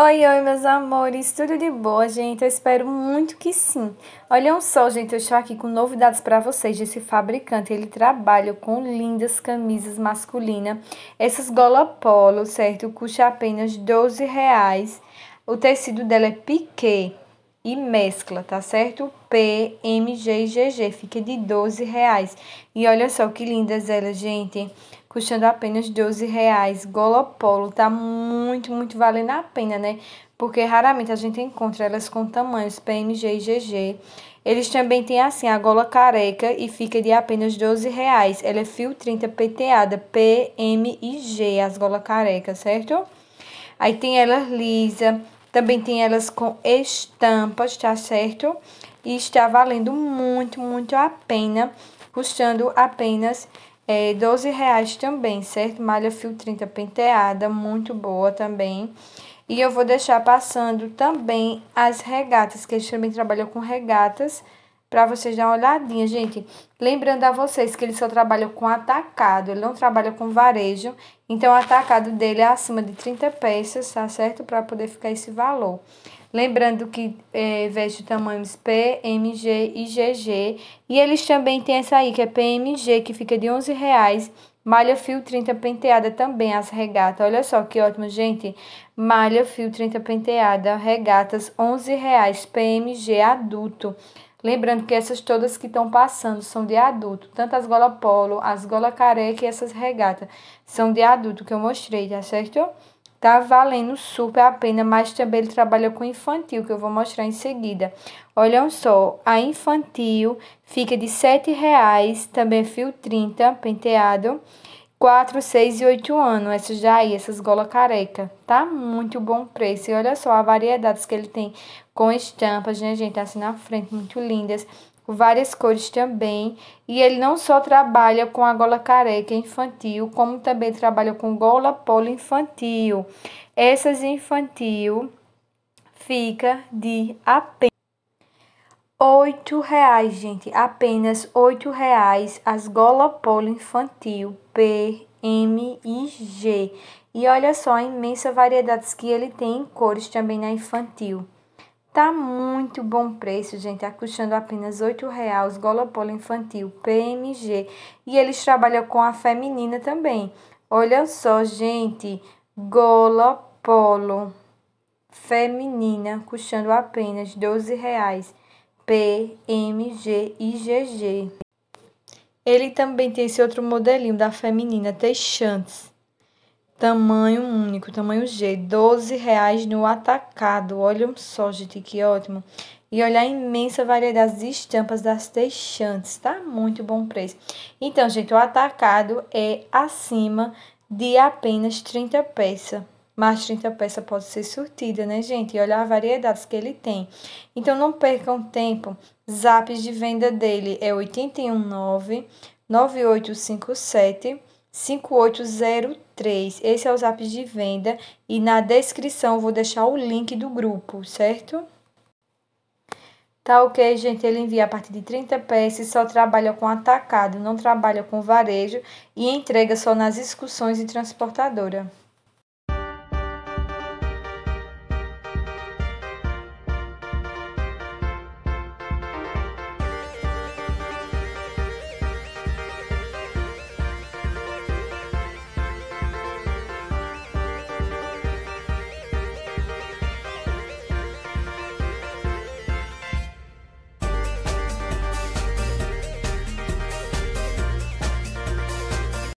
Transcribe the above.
Oi, oi, meus amores, tudo de boa, gente? Eu espero muito que sim. Olham só, gente, eu estou aqui com novidades para vocês desse fabricante. Ele trabalha com lindas camisas masculinas. Essas gola polo, certo? Custa apenas 12 reais. O tecido dela é piquet e mescla, tá certo? P, M, G e GG, fica de 12 reais. E olha só que lindas elas, gente, custando apenas 12 reais. Golopolo, tá muito, muito valendo a pena, né? Porque raramente a gente encontra elas com tamanhos PMG e GG. Eles também têm assim a gola careca e fica de apenas 12 reais. Ela é fio 30 penteada, P, M e G, as golas carecas, certo? Aí tem elas lisa, também tem elas com estampas, tá certo? E está valendo muito, muito a pena, custando apenas é, 12 reais também, certo? Malha fio 30 penteada, muito boa também. E eu vou deixar passando também as regatas, que a gente também trabalha com regatas, para vocês dar uma olhadinha, gente. Lembrando a vocês que ele só trabalha com atacado, ele não trabalha com varejo. Então, o atacado dele é acima de 30 peças, tá certo? Para poder ficar esse valor. Lembrando que é, veste tamanhos P, MG e GG. E eles também têm essa aí, que é PMG, que fica de R$11,00 Malha fio 30 penteada também, as regatas. Olha só que ótimo, gente. Malha fio 30 penteada, regatas R$ reais PMG adulto. Lembrando que essas todas que estão passando são de adulto, tanto as gola polo, as gola careca e essas regatas são de adulto que eu mostrei, tá certo? tá valendo super a pena, mas também ele trabalha com infantil, que eu vou mostrar em seguida. Olham só, a infantil fica de R$ 7,00, também é fio 30 penteado. 4, 6 e 8 anos, essas aí essas gola careca. Tá muito bom preço. E olha só a variedades que ele tem com estampas, né, gente? Assim na frente, muito lindas. Várias cores também. E ele não só trabalha com a gola careca infantil, como também trabalha com gola polo infantil. Essas infantil fica de apenas. Oito reais, gente, apenas oito reais as Golopolo Infantil P, M e G. E olha só a imensa variedades que ele tem em cores também na infantil. Tá muito bom preço, gente, tá custando apenas oito reais Golopolo Infantil PMG. E eles trabalham com a feminina também. Olha só, gente, Golopolo feminina custando apenas doze reais. P, M, G e GG. Ele também tem esse outro modelinho da feminina Teixantes. Tamanho único, tamanho G, 12 reais no atacado. Olha só, gente, que ótimo. E olha a imensa variedade de estampas das Teixantes, tá? Muito bom preço. Então, gente, o atacado é acima de apenas 30 peças mais 30 peças pode ser surtida, né, gente? E olha as variedades que ele tem. Então, não percam tempo. Zap de venda dele é 819 9857 5803. Esse é o zap de venda e na descrição vou deixar o link do grupo, certo? Tá ok, gente? Ele envia a partir de 30 peças e só trabalha com atacado, não trabalha com varejo e entrega só nas excursões e transportadora.